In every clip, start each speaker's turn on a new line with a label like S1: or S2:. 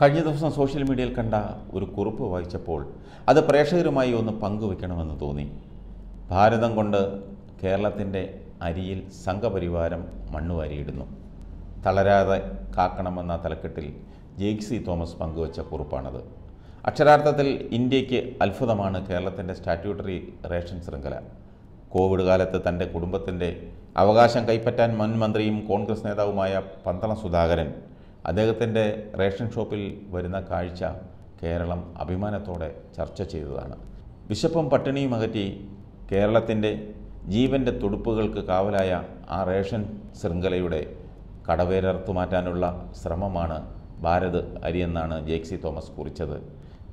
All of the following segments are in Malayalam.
S1: കഴിഞ്ഞ ദിവസം സോഷ്യൽ മീഡിയയിൽ കണ്ട ഒരു കുറിപ്പ് വായിച്ചപ്പോൾ അത് പ്രേക്ഷകരുമായി ഒന്ന് പങ്കുവെക്കണമെന്ന് തോന്നി ഭാരതം കൊണ്ട് കേരളത്തിൻ്റെ അരിയിൽ സംഘപരിവാരം മണ്ണുവാരിയിടുന്നു തളരാതെ കാക്കണമെന്ന തലക്കെട്ടിൽ ജെയ്ക്സി തോമസ് പങ്കുവച്ച കുറിപ്പാണത് അക്ഷരാർത്ഥത്തിൽ ഇന്ത്യക്ക് അത്ഭുതമാണ് കേരളത്തിൻ്റെ സ്റ്റാറ്റ്യൂട്ടറി റേഷൻ ശൃംഖല കോവിഡ് കാലത്ത് തൻ്റെ കുടുംബത്തിൻ്റെ അവകാശം കൈപ്പറ്റാൻ മുൻ മന്ത്രിയും കോൺഗ്രസ് നേതാവുമായ പന്തളം സുധാകരൻ അദ്ദേഹത്തിൻ്റെ റേഷൻ ഷോപ്പിൽ വരുന്ന കാഴ്ച കേരളം അഭിമാനത്തോടെ ചർച്ച ചെയ്തതാണ് വിശപ്പം പട്ടിണിയും അകറ്റി കേരളത്തിൻ്റെ ജീവൻ്റെ തുടുപ്പുകൾക്ക് കാവലായ ആ റേഷൻ ശൃംഖലയുടെ കടവേരർത്തു മാറ്റാനുള്ള ശ്രമമാണ് ഭാരത് അരിയെന്നാണ് എന്നാണ് ജേക്സി തോമസ് കുറിച്ചത്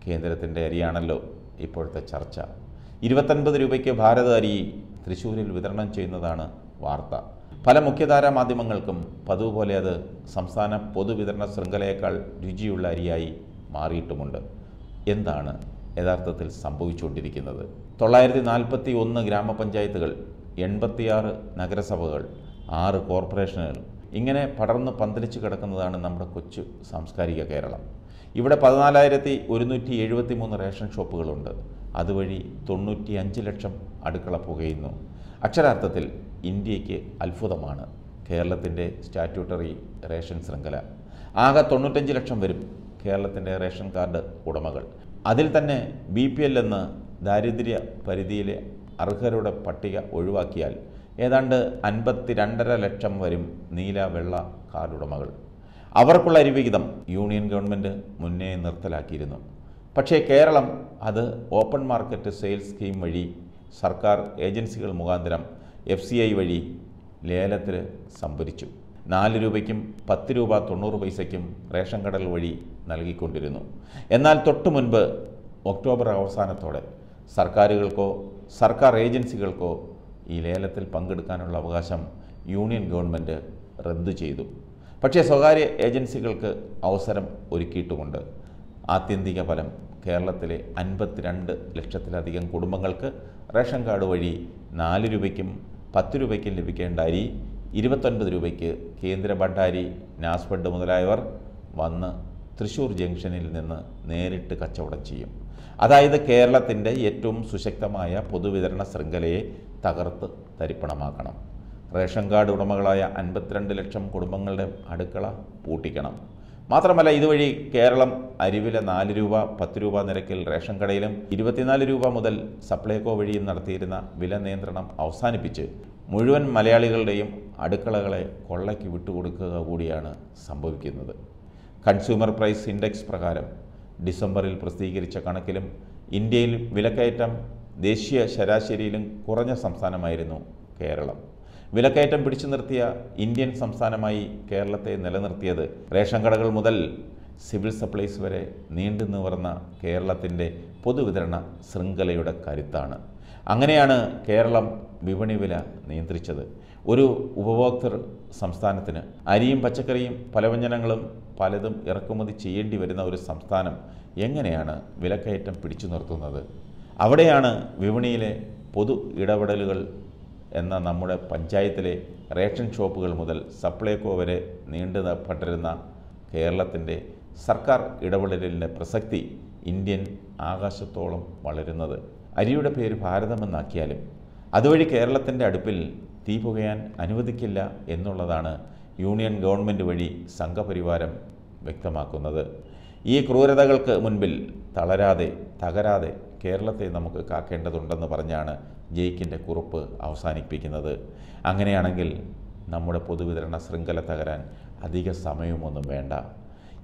S1: കേന്ദ്രത്തിൻ്റെ അരിയാണല്ലോ ഇപ്പോഴത്തെ ചർച്ച ഇരുപത്തൊൻപത് രൂപയ്ക്ക് ഭാരത് അരി തൃശ്ശൂരിൽ വിതരണം ചെയ്യുന്നതാണ് വാർത്ത പല മുഖ്യധാരാ മാധ്യമങ്ങൾക്കും പതിവ് അത് സംസ്ഥാന പൊതുവിതരണ ശൃംഖലയേക്കാൾ രുചിയുള്ള അരിയായി മാറിയിട്ടുമുണ്ട് എന്താണ് യഥാർത്ഥത്തിൽ സംഭവിച്ചുകൊണ്ടിരിക്കുന്നത് തൊള്ളായിരത്തി നാൽപ്പത്തി ഒന്ന് ഗ്രാമപഞ്ചായത്തുകൾ എൺപത്തിയാറ് നഗരസഭകൾ ആറ് കോർപ്പറേഷനുകൾ ഇങ്ങനെ പടർന്ന് പന്തലിച്ച് കിടക്കുന്നതാണ് നമ്മുടെ കൊച്ചു സാംസ്കാരിക കേരളം ഇവിടെ പതിനാലായിരത്തി ഒരുന്നൂറ്റി എഴുപത്തി മൂന്ന് റേഷൻ ഷോപ്പുകളുണ്ട് അതുവഴി തൊണ്ണൂറ്റി അഞ്ച് ലക്ഷം അടുക്കള പുകയുന്നു അക്ഷരാർത്ഥത്തിൽ ഇന്ത്യയ്ക്ക് അത്ഭുതമാണ് കേരളത്തിൻ്റെ സ്റ്റാറ്റ്യൂട്ടറി റേഷൻ ശൃംഖല ആകെ തൊണ്ണൂറ്റഞ്ച് ലക്ഷം വരും കേരളത്തിൻ്റെ റേഷൻ കാർഡ് ഉടമകൾ അതിൽ തന്നെ ബി പി എൽ എന്ന ദാരിദ്ര്യ പരിധിയിലെ അർഹരുടെ പട്ടിക ഒഴിവാക്കിയാൽ ഏതാണ്ട് അൻപത്തി രണ്ടര ലക്ഷം വരും നീല വെള്ള കാർഡ് ഉടമകൾ അവർക്കുള്ള അരിവിഹിതം യൂണിയൻ ഗവൺമെൻറ് മുന്നേ നിർത്തലാക്കിയിരുന്നു പക്ഷേ കേരളം അത് ഓപ്പൺ മാർക്കറ്റ് സെയിൽസ് സ്കീം വഴി സർക്കാർ ഏജൻസികൾ മുഖാന്തരം എഫ് സി ഐ വഴി ലേലത്തിൽ സംഭരിച്ചു നാല് രൂപയ്ക്കും പത്ത് രൂപ തൊണ്ണൂറ് പൈസയ്ക്കും റേഷൻ കടൽ വഴി നൽകിക്കൊണ്ടിരുന്നു എന്നാൽ തൊട്ടു മുൻപ് ഒക്ടോബർ അവസാനത്തോടെ സർക്കാരുകൾക്കോ സർക്കാർ ഏജൻസികൾക്കോ ഈ ലേലത്തിൽ പങ്കെടുക്കാനുള്ള അവകാശം യൂണിയൻ ഗവൺമെൻറ് റദ്ദു ചെയ്തു പക്ഷേ സ്വകാര്യ ഏജൻസികൾക്ക് അവസരം ഒരുക്കിയിട്ടുമുണ്ട് ആത്യന്തിക ഫലം കേരളത്തിലെ അൻപത്തിരണ്ട് ലക്ഷത്തിലധികം കുടുംബങ്ങൾക്ക് റേഷൻ കാർഡ് വഴി നാല് രൂപയ്ക്കും പത്ത് രൂപയ്ക്ക് ലഭിക്കേണ്ട അരി ഇരുപത്തൊൻപത് രൂപയ്ക്ക് കേന്ദ്ര ഭണ്ഡാരി നാസ് മുതലായവർ വന്ന് തൃശ്ശൂർ ജംഗ്ഷനിൽ നിന്ന് നേരിട്ട് കച്ചവടം ചെയ്യും അതായത് കേരളത്തിൻ്റെ ഏറ്റവും സുശക്തമായ പൊതുവിതരണ ശൃംഖലയെ തകർത്ത് തരിപ്പണമാക്കണം റേഷൻ കാർഡ് ഉടമകളായ അൻപത്തിരണ്ട് ലക്ഷം കുടുംബങ്ങളുടെ അടുക്കള പൂട്ടിക്കണം മാത്രമല്ല ഇതുവഴി കേരളം അരിവിലെ നാല് രൂപ പത്ത് രൂപ നിരക്കിൽ റേഷൻ കടയിലും ഇരുപത്തിനാല് രൂപ മുതൽ സപ്ലൈകോ വഴിയും നടത്തിയിരുന്ന വില നിയന്ത്രണം അവസാനിപ്പിച്ച് മുഴുവൻ മലയാളികളുടെയും അടുക്കളകളെ കൊള്ളയ്ക്ക് വിട്ടുകൊടുക്കുക കൂടിയാണ് സംഭവിക്കുന്നത് കൺസ്യൂമർ പ്രൈസ് ഇൻഡെക്സ് പ്രകാരം ഡിസംബറിൽ പ്രസിദ്ധീകരിച്ച കണക്കിലും ഇന്ത്യയിൽ വിലക്കയറ്റം ദേശീയ ശരാശരിയിലും കുറഞ്ഞ സംസ്ഥാനമായിരുന്നു കേരളം വിലക്കയറ്റം പിടിച്ചു നിർത്തിയ ഇന്ത്യൻ സംസ്ഥാനമായി കേരളത്തെ നിലനിർത്തിയത് റേഷൻ കടകൾ മുതൽ സിവിൽ സപ്ലൈസ് വരെ നീണ്ടു നിവർന്ന കേരളത്തിൻ്റെ പൊതുവിതരണ ശൃംഖലയുടെ കരുത്താണ് അങ്ങനെയാണ് കേരളം വിപണി വില നിയന്ത്രിച്ചത് ഒരു ഉപഭോക്തൃ സംസ്ഥാനത്തിന് അരിയും പച്ചക്കറിയും പലവ്യഞ്ജനങ്ങളും പലതും ഇറക്കുമതി ചെയ്യേണ്ടി വരുന്ന ഒരു സംസ്ഥാനം എങ്ങനെയാണ് വിലക്കയറ്റം പിടിച്ചു നിർത്തുന്നത് അവിടെയാണ് വിപണിയിലെ പൊതു ഇടപെടലുകൾ എന്ന നമ്മുടെ പഞ്ചായത്തിലെ റേഷൻ ഷോപ്പുകൾ മുതൽ സപ്ലൈകോ വരെ നീണ്ടു പട്ടരുന്ന കേരളത്തിൻ്റെ സർക്കാർ ഇടപെടലിൻ്റെ പ്രസക്തി ഇന്ത്യൻ ആകാശത്തോളം വളരുന്നത് അരിയുടെ പേര് ഭാരതമെന്നാക്കിയാലും അതുവഴി കേരളത്തിൻ്റെ അടുപ്പിൽ തീ പുകയാൻ അനുവദിക്കില്ല എന്നുള്ളതാണ് യൂണിയൻ ഗവൺമെൻറ് വഴി സംഘപരിവാരം വ്യക്തമാക്കുന്നത് ഈ ക്രൂരതകൾക്ക് മുൻപിൽ തളരാതെ തകരാതെ കേരളത്തെ നമുക്ക് കാക്കേണ്ടതുണ്ടെന്ന് പറഞ്ഞാണ് ജയിക്കിൻ്റെ കുറിപ്പ് അവസാനിപ്പിക്കുന്നത് അങ്ങനെയാണെങ്കിൽ നമ്മുടെ പൊതുവിതരണ ശൃംഖല തകരാൻ അധിക സമയമൊന്നും വേണ്ട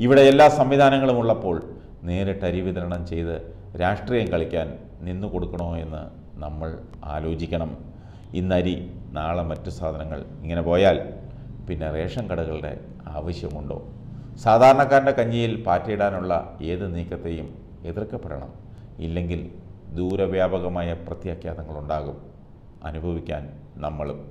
S1: ഇവിടെ എല്ലാ സംവിധാനങ്ങളും ഉള്ളപ്പോൾ നേരിട്ട് അരി വിതരണം ചെയ്ത് രാഷ്ട്രീയം കളിക്കാൻ നിന്നു കൊടുക്കണോ എന്ന് നമ്മൾ ആലോചിക്കണം ഇന്നരി നാളെ മറ്റു സാധനങ്ങൾ ഇങ്ങനെ പോയാൽ പിന്നെ റേഷൻ കടകളുടെ ആവശ്യമുണ്ടോ സാധാരണക്കാരൻ്റെ കഞ്ഞിയിൽ പാറ്റയിടാനുള്ള ഏത് നീക്കത്തെയും എതിർക്കപ്പെടണം ഇല്ലെങ്കിൽ ദൂരവ്യാപകമായ പ്രത്യാഘാതങ്ങളുണ്ടാകും അനുഭവിക്കാൻ നമ്മളും